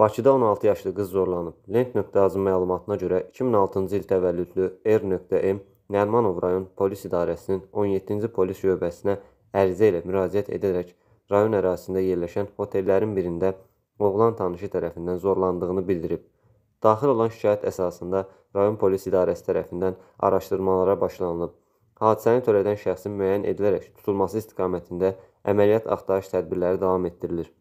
Bakıda 16 yaşlı qız zorlanıb. Lent.az-ın məlumatına görə 2006-cı il təvəllüdlü R.M Nərmanov rayon polis idarəsinin 17-ci polis şöbəsinə ərizə ilə müraciət edərək rayon ərazisində yerləşən otellərin birində oğlan tanışı tərəfindən zorlandığını bildirib. Daxil olan şikayət əsasında rayon polis idarəsi tərəfindən araşdırmalara başlanılıb. Hadisəni törədən şəxsin müəyyən edilərək tutulması istiqamətində əməliyyat axtarış tədbirləri davam etdirilir.